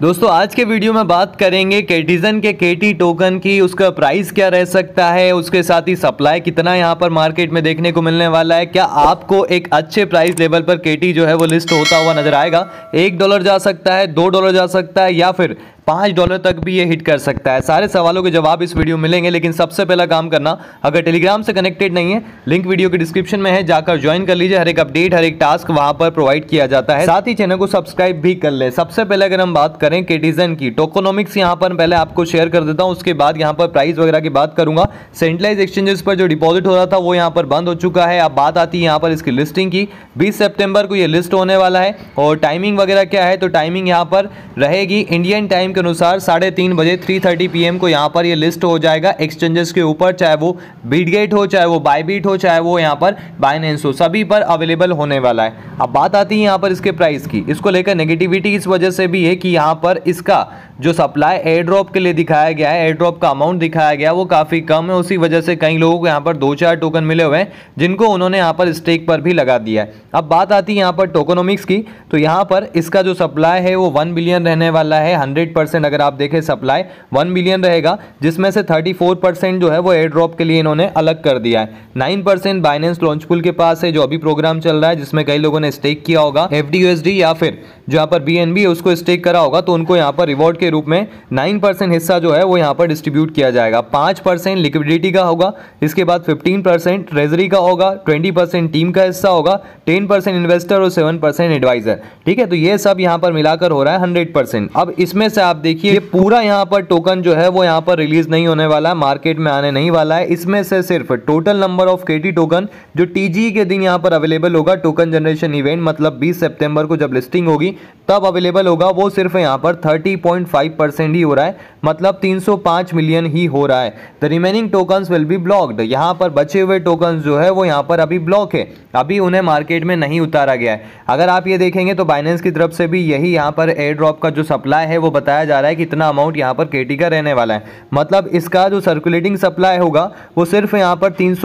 दोस्तों आज के वीडियो में बात करेंगे केटिजन के केटी टोकन की उसका प्राइस क्या रह सकता है उसके साथ ही सप्लाई कितना यहाँ पर मार्केट में देखने को मिलने वाला है क्या आपको एक अच्छे प्राइस लेवल पर केटी जो है वो लिस्ट होता हुआ नजर आएगा एक डॉलर जा सकता है दो डॉलर जा सकता है या फिर पाँच डॉलर तक भी ये हिट कर सकता है सारे सवालों के जवाब इस वीडियो में मिलेंगे लेकिन सबसे पहला काम करना अगर टेलीग्राम से कनेक्टेड नहीं है लिंक वीडियो के डिस्क्रिप्शन में है जाकर ज्वाइन कर लीजिए हर एक अपडेट हर एक टास्क वहां पर प्रोवाइड किया जाता है साथ ही चैनल को सब्सक्राइब भी कर ले सबसे पहले अगर हम बात करें केटिजन की टोकोनॉमिक्स यहाँ पर पहले आपको शेयर कर देता हूँ उसके बाद यहाँ पर प्राइस वगैरह की बात करूंगा सेंट्रलाइज एक्सचेंजेस पर जो डिपॉजिट हो रहा था वो यहाँ पर बंद हो चुका है अब बात आती है यहाँ पर इसकी लिस्टिंग की बीस सेप्टेम्बर को यह लिस्ट होने वाला है और टाइमिंग वगैरह क्या है तो टाइमिंग यहाँ पर रहेगी इंडियन टाइम टाइम के अनुसार साढ़े तीन बजे थ्री थर्टी पी को यहाँ पर ये लिस्ट हो जाएगा एक्सचेंजेस के ऊपर चाहे वो बीटगेट हो चाहे वो बाईबीट हो चाहे वो यहाँ पर बाइनेंस हो सभी पर अवेलेबल होने वाला है अब बात आती है यहाँ पर इसके प्राइस की इसको लेकर नेगेटिविटी इस वजह से भी है कि यहाँ पर इसका जो सप्लाई एयर ड्रॉप के लिए दिखाया गया है एयर ड्रॉप का अमाउंट दिखाया गया वो काफ़ी कम है उसी वजह से कई लोगों को यहाँ पर दो चार टोकन मिले हुए हैं जिनको उन्होंने यहाँ पर स्टेक पर भी लगा दिया है अब बात आती है यहाँ पर टोकोनोमिक्स की तो यहाँ पर इसका जो सप्लाई है वो वन बिलियन रहने वाला है हंड्रेड परसेंट अगर आप देखें सप्लाई वन मिलियन रहेगा जिसमें से थर्टी फोर परसेंट जो है वो एयर ड्रॉप के लिए इन्होंने अलग कर दिया है नाइन परसेंट बाइनेंस लॉन्चपुल के पास है जो अभी प्रोग्राम चल रहा है जिसमें कई लोगों ने स्टेक किया होगा एफ या फिर जहाँ पर बी है उसको स्टेक करा होगा तो उनको यहाँ पर रिवॉर्ड के रूप में नाइन हिस्सा जो है वो यहाँ पर डिस्ट्रीब्यूट किया जाएगा पाँच लिक्विडिटी का होगा इसके बाद फिफ्टीन ट्रेजरी का होगा ट्वेंटी टीम का हिस्सा होगा टेन इन्वेस्टर और सेवन एडवाइजर ठीक है तो ये सब यहाँ पर मिलाकर हो रहा है हंड्रेड अब इसमें से आप देखिए पूरा यहाँ पर टोकन जो है वो यहाँ पर रिलीज नहीं होने वाला है मार्केट में आने नहीं वाला है इसमें से सिर्फ टोटल नंबर ऑफ के टोकन जो टी e के दिन यहाँ पर अवेलेबल होगा टोकन जनरेशन इवेंट मतलब 20 सितंबर को जब लिस्टिंग होगी तब अवेलेबल होगा वो सिर्फ यहाँ पर 30.5 परसेंट ही हो रहा है मतलब 305 मिलियन ही हो रहा है the remaining tokens will be blocked यहाँ पर बचे हुए टोकन्स जो है वो यहाँ पर अभी ब्लॉक है अभी उन्हें मार्केट में नहीं उतारा गया है अगर आप ये देखेंगे तो बाइनेंस की तरफ से भी यही यहाँ पर एयर ड्रॉप का जो सप्लाई है वो बताया जा रहा है कि इतना अमाउंट यहाँ पर केटी का रहने वाला है मतलब इसका जो सर्कुलेटिंग सप्लाई होगा वो सिर्फ यहाँ पर तीन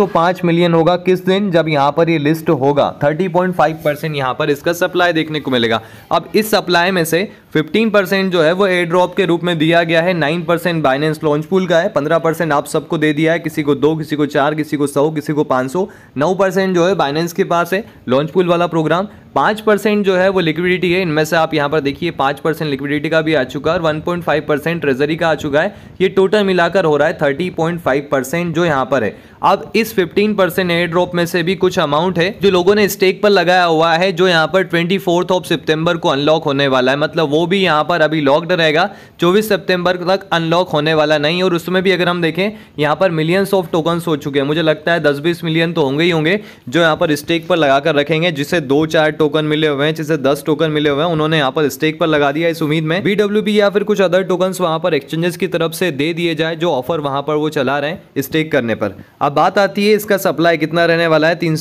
मिलियन होगा किस दिन जब यहाँ पर ये लिस्ट होगा थर्टी पॉइंट पर इसका सप्लाई देखने को मिलेगा अब इस सप्लाई में से 15 परसेंट जो है वो एयर ड्रॉप के रूप में दिया गया है 9 परसेंट बाइनेंस लॉन्च पूल का है 15 परसेंट आप सबको दे दिया है किसी को दो किसी को चार किसी को सौ किसी को पाँच सौ नौ परसेंट जो है बाइनेंस के पास है लॉन्च पूल वाला प्रोग्राम पाँच परसेंट जो है वो लिक्विडिटी है इनमें से आप यहाँ पर देखिए पाँच परसेंट लिक्विडिटी का भी आ चुका है और one point five percent treasury का आ चुका है ये टोटल मिलाकर हो रहा है थर्टी पॉइंट फाइव परसेंट जो यहाँ पर है अब इस फिफ्टीन परसेंट एयर ड्रॉप में से भी कुछ अमाउंट है जो लोगों ने स्टेक पर लगाया हुआ है जो यहाँ पर ट्वेंटी ऑफ सितंबर को अनलॉक होने वाला है मतलब वो भी यहाँ पर अभी लॉक्ड रहेगा चौबीस सितंबर तक अनलॉक होने वाला नहीं और उसमें भी अगर हम देखें यहाँ पर मिलियंस ऑफ टोकन्स हो चुके हैं मुझे लगता है दस बीस मिलियन तो होंगे ही होंगे जो यहाँ पर स्टेक पर लगा रखेंगे जिसे दो चार टोकन मिले हुए हैं जिसे दस टोकन मिले हुए हैं उन्होंने यहाँ पर स्टेक पर लगा दिया इस उम्मीद में बीडब्ल्यू या फिर कुछ अदर टोकन वहाँ पर एक्सचेंजेस की तरफ से दे दिए जाए जो ऑफर वहाँ पर वो चला रहे हैं स्टेक करने पर अब बात आती है इसका सप्लाई कितना रहने वाला है तीन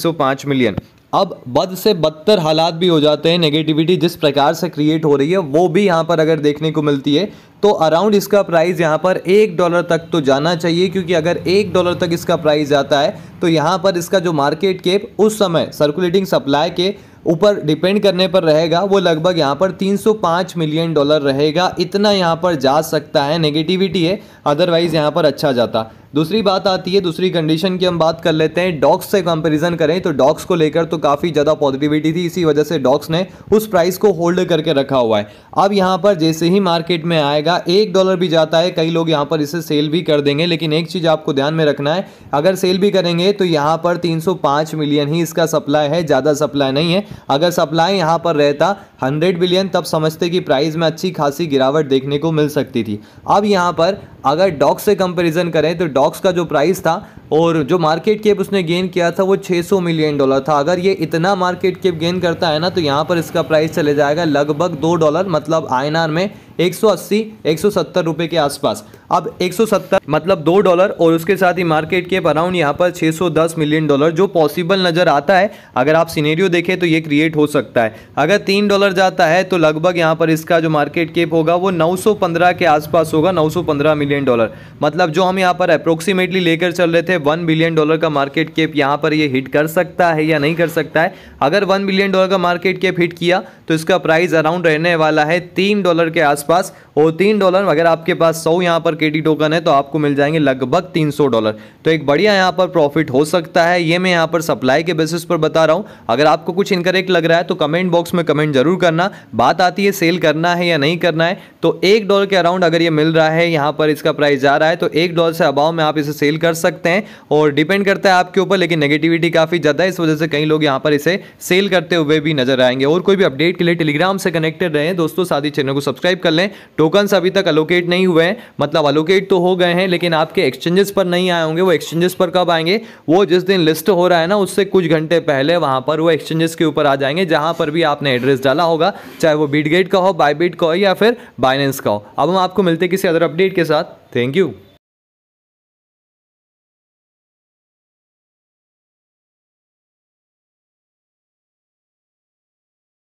मिलियन अब बद से बदतर हालात भी हो जाते हैं नेगेटिविटी जिस प्रकार से क्रिएट हो रही है वो भी यहाँ पर अगर देखने को मिलती है तो अराउंड इसका प्राइस यहाँ पर एक डॉलर तक तो जाना चाहिए क्योंकि अगर एक डॉलर तक इसका प्राइस जाता है तो यहाँ पर इसका जो मार्केट केप उस समय सर्कुलेटिंग सप्लाई के ऊपर डिपेंड करने पर रहेगा वो लगभग यहाँ पर 305 मिलियन डॉलर रहेगा इतना यहाँ पर जा सकता है नेगेटिविटी है अदरवाइज़ यहाँ पर अच्छा जाता दूसरी बात आती है दूसरी कंडीशन की हम बात कर लेते हैं डॉग्स से कंपेरिजन करें तो डॉग्स को लेकर तो काफ़ी ज़्यादा पॉजिटिविटी थी इसी वजह से डॉग्स ने उस प्राइस को होल्ड करके रखा हुआ है अब यहाँ पर जैसे ही मार्केट में आएगा एक डॉलर भी जाता है कई लोग यहाँ पर इसे सेल भी कर देंगे लेकिन एक चीज़ आपको ध्यान में रखना है अगर सेल भी करेंगे तो यहाँ पर 305 मिलियन ही इसका सप्लाई है ज़्यादा सप्लाई नहीं है अगर सप्लाई यहाँ पर रहता 100 बिलियन तब समझते कि प्राइस में अच्छी खासी गिरावट देखने को मिल सकती थी अब यहाँ पर अगर डॉक्स से कंपेरिजन करें तो डॉक्स स्टॉक्स का जो प्राइस था और जो मार्केट कैप उसने गेन किया था वो 600 मिलियन डॉलर था अगर ये इतना मार्केट कैप गेन करता है ना तो यहाँ पर इसका प्राइस चले जाएगा लगभग दो डॉलर मतलब आईएनआर में 180 170 रुपए के आसपास अब 170 मतलब दो डॉलर और उसके साथ ही मार्केट कैप अराउंड यहाँ पर 610 मिलियन डॉलर जो पॉसिबल नज़र आता है अगर आप सीनेरियो देखें तो ये क्रिएट हो सकता है अगर तीन डॉलर जाता है तो लगभग यहाँ पर इसका जो मार्केट कैप होगा वो 915 के आसपास होगा 915 मिलियन डॉलर मतलब जो हम यहाँ पर अप्रोक्सीमेटली लेकर चल रहे थे वन बिलियन डॉलर का मार्केट कैप यहाँ पर ये हिट कर सकता है या नहीं कर सकता है अगर वन बिलियन डॉलर का मार्केट कैप हिट किया तो इसका प्राइस अराउंड रहने वाला है तीन डॉलर के आसपास और तीन डॉलर अगर आपके पास सौ यहाँ पर के टोकन है तो आपको मिल जाएंगे लगभग तीन डॉलर तो एक बढ़िया यहाँ पर प्रॉफिट हो सकता है ये मैं यहाँ पर सप्लाई के बेसिस पर बता रहा हूँ अगर आपको कुछ इनकरेक्ट लग रहा है तो कमेंट बॉक्स में कमेंट जरूर करना बात आती है सेल करना है या नहीं करना है तो एक डॉलर के अराउंड अगर ये मिल रहा है यहाँ पर इसका प्राइस जा रहा है तो एक डॉलर से अभाव में आप इसे सेल कर सकते हैं और डिपेंड करता है आपके ऊपर लेकिन नेगेटिविटी काफ़ी ज़्यादा है इस वजह से कई लोग यहाँ पर इसे सेल करते हुए भी नजर आएंगे और कोई भी अपडेट के लिए टेलीग्राम से कनेक्टेड रहे दोस्तों साथ ही चैनल को सब्सक्राइब कर लें टोकन अभी तक अलोकेट नहीं हुए हैं मतलब अलोकेट तो हो गए हैं लेकिन आपके एक्सचेंजेस पर नहीं आए होंगे वो एक्सचेंजेस पर कब आएंगे वो जिस दिन लिस्ट हो रहा है ना उससे कुछ घंटे पहले वहां पर वो एक्सचेंजेस के ऊपर आ जाएंगे जहां पर भी आपने एड्रेस डाला होगा चाहे वो बीटगेट का हो बाईबीट का हो या फिर बाइनेंस का हो अब हम आपको मिलते किसी अदर अपडेट के साथ थैंक यू